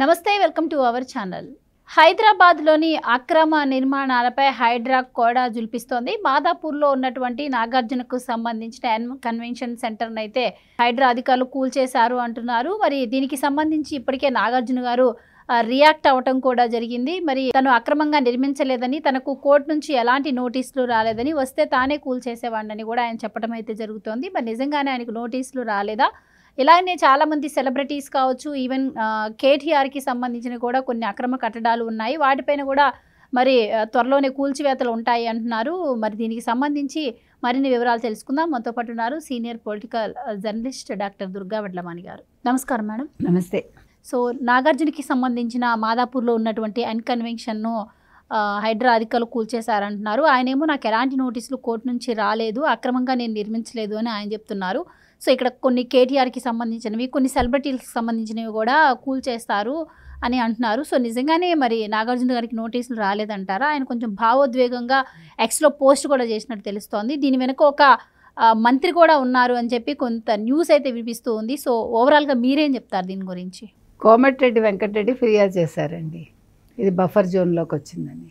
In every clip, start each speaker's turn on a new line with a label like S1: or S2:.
S1: నమస్తే welcome to our channel హైదరాబాద్లోని అక్రమ నిర్మాణాలపై హైడ్రా కోడా జుల్పిస్తోంది మాదాపూర్లో ఉన్నటువంటి నాగార్జునకు సంబంధించిన కన్వెన్షన్ సెంటర్ను అయితే హైడ్రా అధికారులు కూల్చేశారు అంటున్నారు మరి దీనికి సంబంధించి ఇప్పటికే నాగార్జున గారు రియాక్ట్ అవ్వటం కూడా జరిగింది మరి తను అక్రమంగా నిర్మించలేదని తనకు కోర్టు నుంచి ఎలాంటి నోటీసులు రాలేదని వస్తే తానే కూల్చేసేవాడిని కూడా ఆయన చెప్పడం అయితే జరుగుతోంది మరి నిజంగానే ఆయనకు నోటీసులు రాలేదా ఇలాగనే చాలామంది సెలబ్రిటీస్ కావచ్చు ఈవెన్ కేటీఆర్కి సంబంధించిన కూడా కొన్ని అక్రమ కట్టడాలు ఉన్నాయి వాటిపైన కూడా మరి త్వరలోనే కూల్చివేతలు ఉంటాయి అంటున్నారు మరి దీనికి సంబంధించి మరిన్ని వివరాలు తెలుసుకుందాం మనతో పాటు ఉన్నారు senior political journalist doctor Durga Vadlamani గారు నమస్కారం మేడం నమస్తే సో నాగార్జునకి సంబంధించిన మాదాపూర్లో ఉన్నటువంటి అన్కన్వెన్షన్ను హైడ్రా అధికారులు కూల్చేశారంటున్నారు ఆయనేమో నాకు ఎలాంటి నోటీసులు కోర్టు నుంచి రాలేదు అక్రమంగా నేను నిర్మించలేదు అని ఆయన చెప్తున్నారు సో ఇక్కడ కొన్ని కేటీఆర్కి సంబంధించినవి కొన్ని సెలబ్రిటీలకు సంబంధించినవి కూడా కూల్ చేస్తారు అని అంటున్నారు సో నిజంగానే మరి నాగార్జున గారికి నోటీసులు రాలేదంటారా ఆయన కొంచెం భావోద్వేగంగా ఎక్స్లో పోస్ట్ కూడా చేసినట్టు తెలుస్తోంది దీని వెనుక ఒక మంత్రి కూడా ఉన్నారు అని చెప్పి కొంత న్యూస్ అయితే వినిపిస్తూ ఉంది సో ఓవరాల్గా మీరేం చెప్తారు దీని గురించి
S2: కోమటిరెడ్డి వెంకటరెడ్డి ఫిర్యాదు చేశారండి ఇది బఫర్ జోన్లోకి వచ్చిందని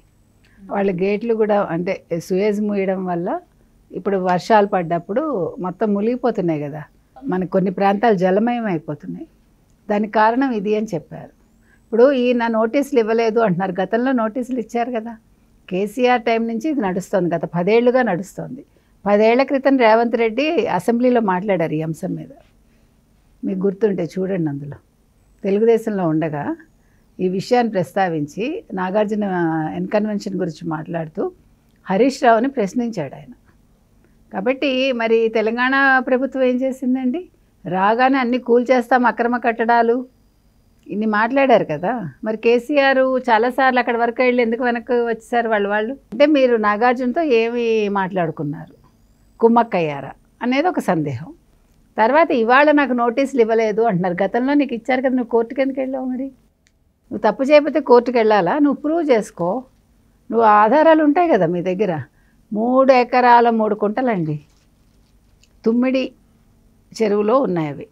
S2: వాళ్ళ గేట్లు కూడా అంటే సుయేజ్ మూయడం వల్ల ఇప్పుడు వర్షాలు పడ్డప్పుడు మొత్తం మునిగిపోతున్నాయి కదా మన కొన్ని ప్రాంతాలు జలమయం అయిపోతున్నాయి దానికి కారణం ఇది అని చెప్పారు ఇప్పుడు ఈయన నోటీసులు ఇవ్వలేదు అంటున్నారు గతంలో నోటీసులు ఇచ్చారు కదా కేసీఆర్ టైం నుంచి ఇది నడుస్తోంది గత పదేళ్లుగా నడుస్తోంది పదేళ్ల క్రితం రేవంత్ రెడ్డి అసెంబ్లీలో మాట్లాడారు ఈ అంశం మీద మీకు గుర్తుంటే చూడండి అందులో తెలుగుదేశంలో ఉండగా ఈ విషయాన్ని ప్రస్తావించి నాగార్జున ఎన్కన్వెన్షన్ గురించి మాట్లాడుతూ హరీష్ రావుని ప్రశ్నించాడు ఆయన కాబట్టి మరి తెలంగాణ ప్రభుత్వం ఏం చేసిందండి రాగానే కూల్ కూల్చేస్తాం అక్రమ కట్టడాలు ఇన్ని మాట్లాడారు కదా మరి కేసీఆర్ చాలాసార్లు అక్కడ వరకు వెళ్ళి ఎందుకు వెనక్కి వచ్చేసారు వాళ్ళు వాళ్ళు అంటే మీరు నాగార్జునతో ఏమి మాట్లాడుకున్నారు కుమ్మక్కయ్యారా అనేది ఒక సందేహం తర్వాత ఇవాళ నాకు నోటీసులు ఇవ్వలేదు అంటున్నారు గతంలో నీకు ఇచ్చారు కదా నువ్వు కోర్టుకి ఎందుకు వెళ్ళావు మరి నువ్వు తప్పు చేయకపోతే కోర్టుకు వెళ్ళాలా నువ్వు ప్రూవ్ చేసుకో నువ్వు ఆధారాలు ఉంటాయి కదా మీ దగ్గర మూడు ఎకరాల మూడు కుంటలండి తుమ్మిడి చెరువులో ఉన్నాయి అవి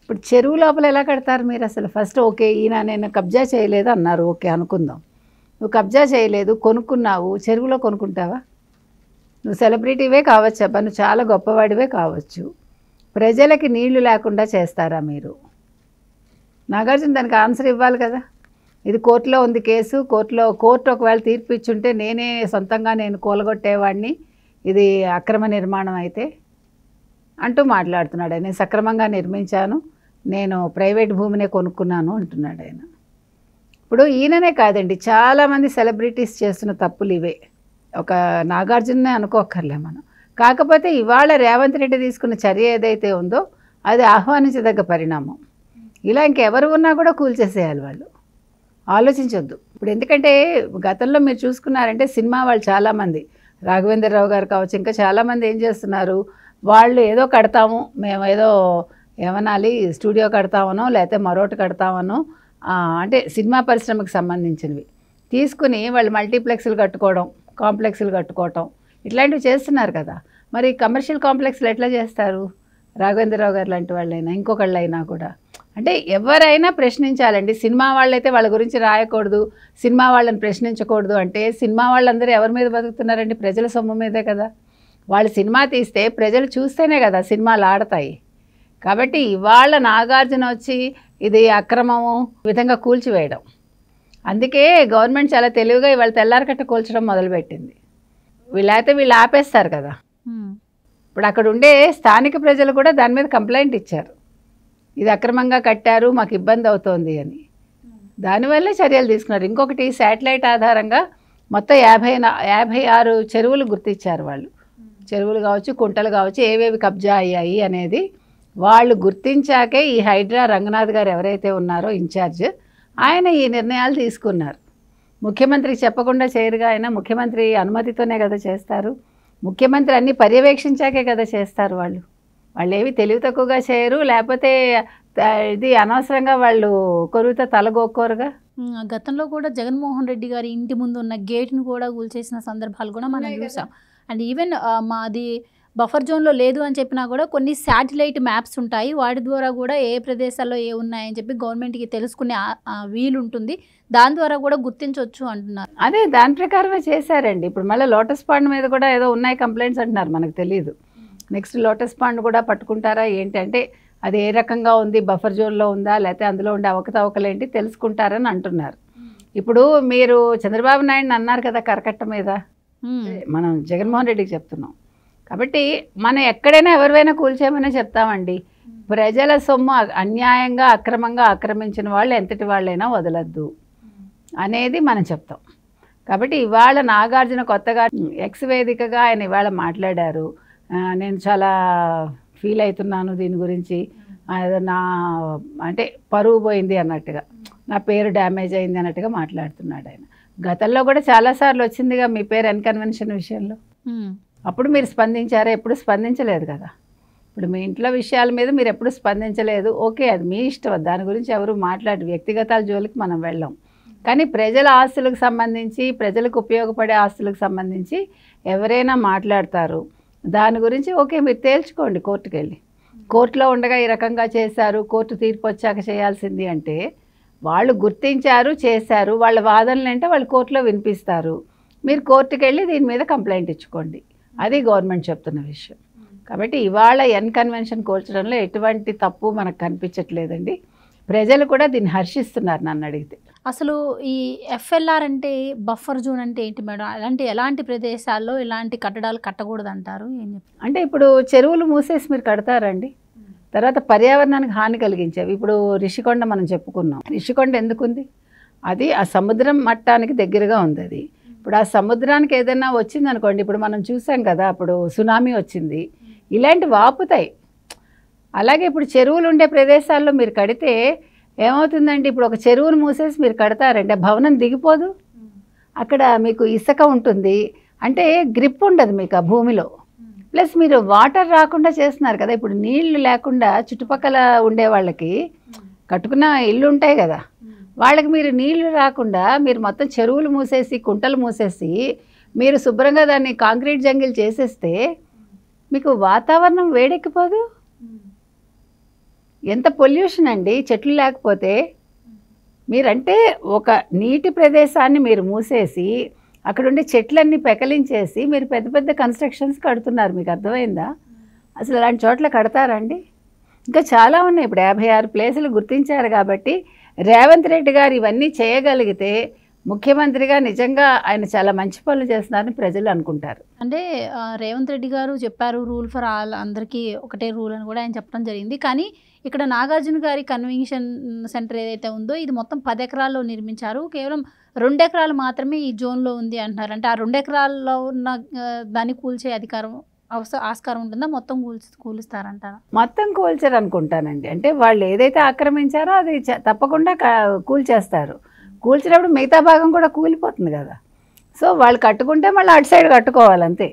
S2: ఇప్పుడు చెరువు లోపల ఎలా కడతారు మీరు అసలు ఫస్ట్ ఓకే ఈయన నేను కబ్జా చేయలేదు అన్నారు ఓకే అనుకుందాం నువ్వు కబ్జా చేయలేదు కొనుక్కున్నావు చెరువులో కొనుక్కుంటావా నువ్వు సెలబ్రిటీవే కావచ్చు అబ్బా నువ్వు చాలా గొప్పవాడివే కావచ్చు ప్రజలకి నీళ్లు లేకుండా చేస్తారా మీరు నాగార్జున దానికి ఆన్సర్ ఇవ్వాలి కదా ఇది కోర్టులో ఉంది కేసు కోర్టులో కోర్టు ఒకవేళ తీర్పు ఇచ్చుంటే నేనే సొంతంగా నేను కూలగొట్టేవాడిని ఇది అక్రమ నిర్మాణం అయితే అంటూ మాట్లాడుతున్నాడు ఆయన సక్రమంగా నిర్మించాను నేను ప్రైవేట్ భూమినే కొనుక్కున్నాను అంటున్నాడు ఆయన ఇప్పుడు ఈయననే కాదండి చాలామంది సెలబ్రిటీస్ చేస్తున్న తప్పులు ఇవే ఒక నాగార్జునే అనుకోకర్లే మనం కాకపోతే ఇవాళ రేవంత్ రెడ్డి తీసుకున్న చర్య ఏదైతే ఉందో అది ఆహ్వానించదగ్గ పరిణామం ఇలా ఇంకెవరు ఉన్నా కూడా కూల్చేసేయాలి వాళ్ళు ఆలోచించొద్దు ఇప్పుడు ఎందుకంటే గతంలో మీరు చూసుకున్నారంటే సినిమా వాళ్ళు చాలామంది రాఘవేంద్రరావు గారు కావచ్చు ఇంకా చాలామంది ఏం చేస్తున్నారు వాళ్ళు ఏదో కడతాము మేము ఏదో ఏమనాలి స్టూడియో కడతామనో లేకపోతే మరోటి కడతామనో అంటే సినిమా పరిశ్రమకు సంబంధించినవి తీసుకుని వాళ్ళు మల్టీప్లెక్స్లు కట్టుకోవడం కాంప్లెక్స్లు కట్టుకోవటం ఇట్లాంటివి చేస్తున్నారు కదా మరి కమర్షియల్ కాంప్లెక్స్లు ఎట్లా చేస్తారు రాఘవేంద్రరావు గారు లాంటి వాళ్ళైనా ఇంకొకళ్ళైనా కూడా అంటే ఎవరైనా ప్రశ్నించాలండి సినిమా వాళ్ళైతే వాళ్ళ గురించి రాయకూడదు సినిమా వాళ్ళని ప్రశ్నించకూడదు అంటే సినిమా వాళ్ళందరూ ఎవరి మీద బతుకుతున్నారండి ప్రజల సొమ్ము మీదే కదా వాళ్ళు సినిమా తీస్తే ప్రజలు చూస్తేనే కదా సినిమాలు ఆడతాయి కాబట్టి ఇవాళ నాగార్జున వచ్చి ఇది అక్రమము విధంగా కూల్చివేయడం అందుకే గవర్నమెంట్ చాలా తెలివిగా ఇవాళ తెల్లారకట్ట కూల్చడం మొదలుపెట్టింది వీళ్ళైతే వీళ్ళు ఆపేస్తారు కదా ఇప్పుడు అక్కడ ఉండే స్థానిక ప్రజలు కూడా దాని మీద కంప్లైంట్ ఇచ్చారు ఇది అక్రమంగా కట్టారు మాకు ఇబ్బంది అవుతోంది అని దానివల్లే చర్యలు తీసుకున్నారు ఇంకొకటి శాటిలైట్ ఆధారంగా మొత్తం యాభై యాభై ఆరు చెరువులు గుర్తించారు వాళ్ళు చెరువులు కావచ్చు కుంటలు కావచ్చు ఏవేవి కబ్జా అయ్యాయి అనేది వాళ్ళు గుర్తించాకే ఈ హైడ్రా రంగనాథ్ గారు ఎవరైతే ఉన్నారో ఇన్ఛార్జ్ ఆయన ఈ నిర్ణయాలు తీసుకున్నారు ముఖ్యమంత్రికి చెప్పకుండా చేయరుగా ఆయన ముఖ్యమంత్రి అనుమతితోనే కదా చేస్తారు ముఖ్యమంత్రి అన్ని పర్యవేక్షించాకే కదా చేస్తారు వాళ్ళు వాళ్ళు ఏవి తెలివి తక్కువగా చేయరు లేకపోతే ఇది అనవసరంగా వాళ్ళు కొరువుతో తలగోక్కోరుగా
S1: గతంలో కూడా జగన్మోహన్ రెడ్డి గారి ఇంటి ముందు ఉన్న గేట్ను కూడా కూల్చేసిన సందర్భాలు కూడా మనం చూసాం అండ్ ఈవెన్ మాది బఫర్ జోన్లో లేదు అని చెప్పినా కూడా కొన్ని శాటిలైట్ మ్యాప్స్ ఉంటాయి వాటి ద్వారా కూడా ఏ ప్రదేశాల్లో ఏ ఉన్నాయని చెప్పి గవర్నమెంట్కి తెలుసుకునే వీలు ఉంటుంది దాని ద్వారా కూడా గుర్తించవచ్చు అంటున్నారు అదే దాని ప్రకారమే
S2: చేశారండి ఇప్పుడు మళ్ళీ లోటస్ పాండ్ మీద కూడా ఏదో ఉన్నాయి కంప్లైంట్స్ అంటున్నారు మనకు తెలియదు నెక్స్ట్ లోటస్ పాండ్ కూడా పట్టుకుంటారా ఏంటంటే అది ఏ రకంగా ఉంది బఫర్ జోన్లో ఉందా లేకపోతే అందులో ఉండే అవకతవకలు ఏంటి తెలుసుకుంటారని అంటున్నారు hmm. ఇప్పుడు మీరు చంద్రబాబు నాయుడుని అన్నారు కదా కరకట్ట మీద hmm. మనం జగన్మోహన్ రెడ్డికి చెప్తున్నాం కాబట్టి మనం ఎక్కడైనా ఎవరివైనా కూల్చేయమనే చెప్తామండి hmm. ప్రజల సొమ్ము అన్యాయంగా అక్రమంగా ఆక్రమించిన వాళ్ళు ఎంతటి వాళ్ళైనా వదలద్దు అనేది మనం చెప్తాం కాబట్టి ఇవాళ నాగార్జున కొత్తగా ఎక్స్ వేదికగా ఆయన ఇవాళ మాట్లాడారు నేను చాలా ఫీల్ అవుతున్నాను దీని గురించి నా అంటే పరువు పోయింది అన్నట్టుగా నా పేరు డ్యామేజ్ అయింది అన్నట్టుగా మాట్లాడుతున్నాడు ఆయన గతంలో కూడా చాలాసార్లు వచ్చిందిగా మీ పేరు అన్కన్వెన్షన్ విషయంలో అప్పుడు మీరు స్పందించారా ఎప్పుడు స్పందించలేదు కదా ఇప్పుడు మీ ఇంట్లో విషయాల మీద మీరు ఎప్పుడు స్పందించలేదు ఓకే అది మీ ఇష్టం దాని గురించి ఎవరు మాట్లాడి వ్యక్తిగతాల జోలికి మనం వెళ్ళాం కానీ ప్రజల ఆస్తులకు సంబంధించి ప్రజలకు ఉపయోగపడే ఆస్తులకు సంబంధించి ఎవరైనా మాట్లాడతారు దాని గురించి ఓకే మీరు తేల్చుకోండి కోర్టుకు వెళ్ళి కోర్టులో ఉండగా ఈ రకంగా చేశారు కోర్టు తీర్పు వచ్చాక చేయాల్సింది అంటే వాళ్ళు గుర్తించారు చేశారు వాళ్ళ వాదనలు అంటే వాళ్ళు కోర్టులో వినిపిస్తారు మీరు కోర్టుకు వెళ్ళి దీని మీద కంప్లైంట్ ఇచ్చుకోండి అది గవర్నమెంట్ చెప్తున్న విషయం కాబట్టి ఇవాళ ఎన్ కన్వెన్షన్ కోల్చడంలో ఎటువంటి తప్పు మనకు కనిపించట్లేదండి ప్రజలు కూడా దీన్ని హర్షిస్తున్నారు నన్ను అడిగితే
S1: అసలు ఈ ఎఫ్ఎల్ఆర్ అంటే బఫర్ జోన్ అంటే ఏంటి మేడం అలాంటి ఎలాంటి ప్రదేశాల్లో ఇలాంటి కట్టడాలు కట్టకూడదు అంటారు
S2: అంటే ఇప్పుడు చెరువులు మూసేసి మీరు కడతారండి తర్వాత పర్యావరణానికి హాని కలిగించేవి ఇప్పుడు రిషికొండ మనం చెప్పుకున్నాం రిషికొండ ఎందుకుంది అది ఆ సముద్రం మట్టానికి దగ్గరగా ఉంది అది ఇప్పుడు ఆ సముద్రానికి ఏదైనా వచ్చింది అనుకోండి ఇప్పుడు మనం చూసాం కదా అప్పుడు సునామీ వచ్చింది ఇలాంటి వాపుతాయి అలాగే ఇప్పుడు చెరువులు ఉండే ప్రదేశాల్లో మీరు కడితే ఏమవుతుందండి ఇప్పుడు ఒక చెరువును మూసేసి మీరు కడతారంటే భవనం దిగిపోదు అక్కడ మీకు ఇసుక ఉంటుంది అంటే గ్రిప్ ఉండదు మీకు ఆ భూమిలో ప్లస్ మీరు వాటర్ రాకుండా చేస్తున్నారు కదా ఇప్పుడు నీళ్లు లేకుండా చుట్టుపక్కల ఉండే వాళ్ళకి కట్టుకున్న ఇల్లు ఉంటాయి కదా వాళ్ళకి మీరు నీళ్లు రాకుండా మీరు మొత్తం చెరువులు మూసేసి కుంటలు మూసేసి మీరు శుభ్రంగా దాన్ని కాంక్రీట్ జంగిల్ చేసేస్తే మీకు వాతావరణం వేడెక్కిపోదు ఎంత పొల్యూషన్ అండి చెట్లు లేకపోతే మీరంటే ఒక నీటి ప్రదేశాన్ని మీరు మూసేసి అక్కడుండే చెట్లన్నీ పెకలించేసి మీరు పెద్ద పెద్ద కన్స్ట్రక్షన్స్ కడుతున్నారు మీకు అర్థమైందా అసలు అలాంటి చోట్ల కడతారండి ఇంకా చాలా ఉన్నాయి ఇప్పుడు యాభై ఆరు ప్లేసులు గుర్తించారు కాబట్టి రేవంత్ రెడ్డి గారు ఇవన్నీ చేయగలిగితే ముఖ్యమంత్రిగా నిజంగా ఆయన చాలా మంచి పనులు చేస్తున్నారని ప్రజలు అనుకుంటారు
S1: అంటే రేవంత్ రెడ్డి గారు చెప్పారు రూల్ ఫర్ ఆల్ అందరికీ ఒకటే రూల్ అని కూడా ఆయన చెప్పడం జరిగింది కానీ ఇక్కడ నాగార్జున గారి కన్వెన్షన్ సెంటర్ ఏదైతే ఉందో ఇది మొత్తం పది ఎకరాల్లో నిర్మించారు కేవలం రెండు ఎకరాలు మాత్రమే ఈ జోన్లో ఉంది అంటున్నారు అంటే ఆ రెండు ఎకరాల్లో ఉన్న దాన్ని కూల్చే అధికారం అవసరం ఆస్కారం ఉంటుందా మొత్తం కూల్చి కూలుస్తారంటారా
S2: మొత్తం కూల్చరు అనుకుంటానండి అంటే వాళ్ళు ఏదైతే ఆక్రమించారో అది తప్పకుండా కూల్చేస్తారు కూల్చినప్పుడు మిగతా భాగం కూడా కూలిపోతుంది కదా సో వాళ్ళు కట్టుకుంటే మళ్ళీ అటు సైడ్ కట్టుకోవాలి అంతే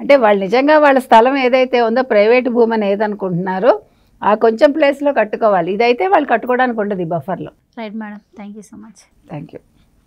S2: అంటే వాళ్ళు నిజంగా వాళ్ళ స్థలం ఏదైతే ఉందో ప్రైవేట్ భూమి అని ఏదనుకుంటున్నారో ఆ కొంచెం ప్లేస్లో కట్టుకోవాలి ఇదైతే వాళ్ళు కట్టుకోవడానికి ఉండదు ఈ బఫర్లో
S1: right madam thank you so much
S2: thank you